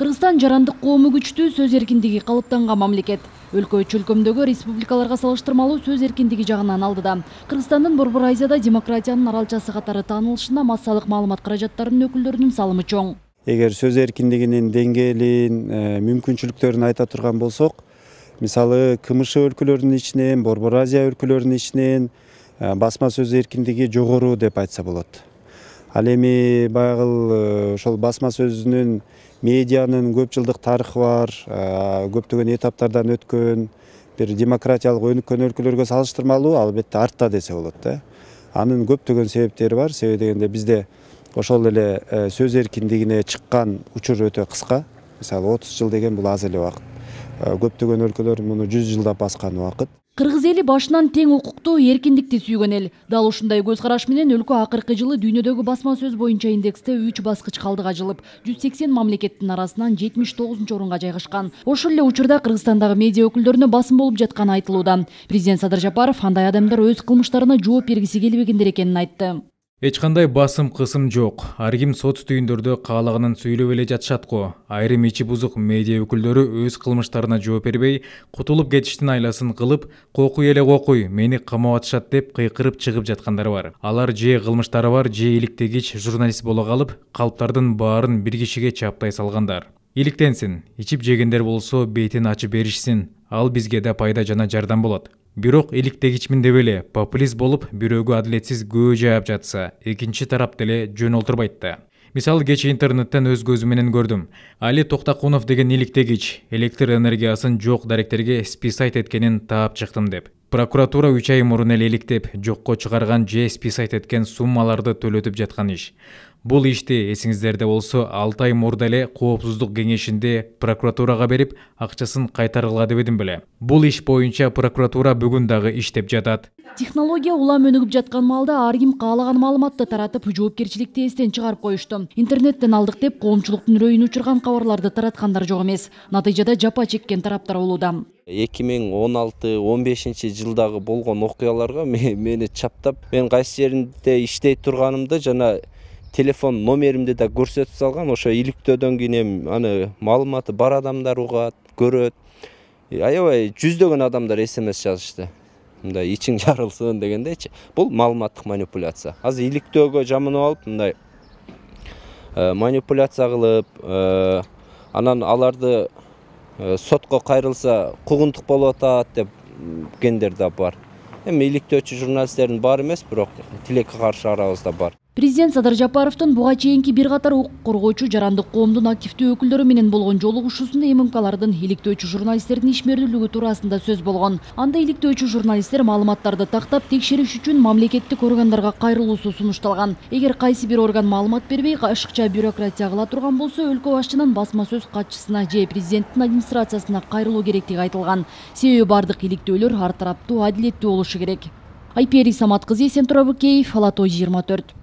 кыргызстан жарандык коому күчтүү сөз эркиндиги калыптанган мамлекет өлкө чөлкөмдөгү республикаларга салыштырмалуу сөз эркиндиги жагынан алдыда кыргызстандын борбор азияда демократиянын аралчасы катары таанылышына массалык маалымат каражаттарынын өкүлдөрүнүн салымы чоң эгер сөз эркиндигинин деңгээлин э, мүмкүнчүлүктөрүн айта турган болсок мисалы кмш өлкөлөрүнүн ичинен борбор азия өлкөлөрүнүн ичинен э, басма сөз эркиндиги жогору деп айтса болот ал эми баягы э, ошол басма сөзүнүн медианын көп жылдык тарыхы бар э, көптөгөн этаптардан өткөн бир демократиялык өнүккөн өлкөлөргө салыштырмалуу албетте артта десе болот да анын көптөгөн себептери бар себеби дегенде бизде ошол эле э, сөз эркиндигине чыккан учур өтө кыска мисалы отуз жыл деген бул аз эле убакыт көптөгөн өлкөлөр муну жүз жылдап баскан убакыт кыргыз эли башынан тең укукту эркиндикти сүйгөн эл дал ушундай көз караш менен өлкө акыркы жылы дүйнөдөгү басма сөз боюнча индексте үч баскыч алдыга жылып жүз сексен мамлекеттин арасынан жетимиш тогузунчу орунга жайгашкан ошол эле учурда кыргызстандагы медиа өкүлдөрүнө басым болуп жатканы айтылууда президент садыр жапаров андай адамдар өз кылмыштарына жооп бергиси келбегендер экенин айтты эч кандай басым кысым жок ар ким соц түйүндөрдө каалаганын сүйлөп эле жатышат го айрым ичи бузук медиа өкүлдөрү өз кылмыштарына жооп бербей кутулуп кетиштин айласын кылып кокуй эле кокуй мени камап атышат деп кыйкырып чыгып жаткандар бар алар же кылмыштары бар же иликтегич журналист боло калып калптардын баарын бир кишиге чаптай салгандар иликтенсин ичип жегендер болсо бетин ачып беришсин ал бизге да пайда жана жардам болот бирок иликтегич деп эле популист болуп бирөөгө адилетсиз көө жаап жатса экинчи тарап деле жөн олтурбайт да мисалы кечэ интернеттен өз көзүм менен көрдүм али токтокунов деген иликтегич электр энергиясын жок даректерге списать эткенин таап чыктым деп прокуратура үч ай мурун эле иликтеп жокко чыгарган же списать эткен суммаларды төлөтүп жаткан иш Бұл ишти эсиңиздерде болсо алтай Мордале эле коопсуздук кеңешинде прокуратурага берип, акчасын кайтарылган деп эдим беле. Бул иш боюнча прокуратура бүгүн дагы иштеп жатат. Технология улам өнүгүп жаткан маалда ар ким каалаган маалыматты таратып, жоопкерчиликти эстен чыгарып коюшту. Интернеттен алдык деп коомчулуктун үрөйүн учурган кабарларды тараткандар жок эмес. Натыйжада жапа чеккен тараптар болууда. 2016-15 жылдағы болған оқиғаларға мені чаптап мен қайсы жерінде іштей тұрғанымды жана телефон номерімді да көрсетіп салған ошо иликтөөдөн кийин эми аны маалыматы бар адамдар угат көрөт аябай жүздөгөн адамдар смс жазышты мындай ичиң жарылсын дегендейчи бул маалыматтык манипуляция азыр иликтөөгө жамынып алып мындай э, манипуляция кылып э, анан аларды э, сотко кайрылса куугунтук болуп атат деп да бар эми иликтөөчү журналисттердин баары эмес бирок тилекке каршы арабызда бар президент садыр жапаровдун буга чейинки бир катар укук коргоочу жарандык коомдун активдүү өкүлдөрү менен болгон жолугушуусунда ммкдын иликтөөчү журналисттердин ишмердүүлүгү туурасында сөз болгон анда иликтөөчү журналисттер маалыматтарды тактап текшериш үчүн мамлекеттик органдарга кайрылуусу сунушталган эгер кайсы бир орган маалымат бербей ашыкча бюрократия кыла турган болсо өлкө башчынын басма сөз катчысына же президенттин администрациясына кайрылуу керектиги айтылган себеби бардык иликтөөлөр ар тараптуу адилеттүү болушу керек айпери самат кызы эсентур абыкеев ала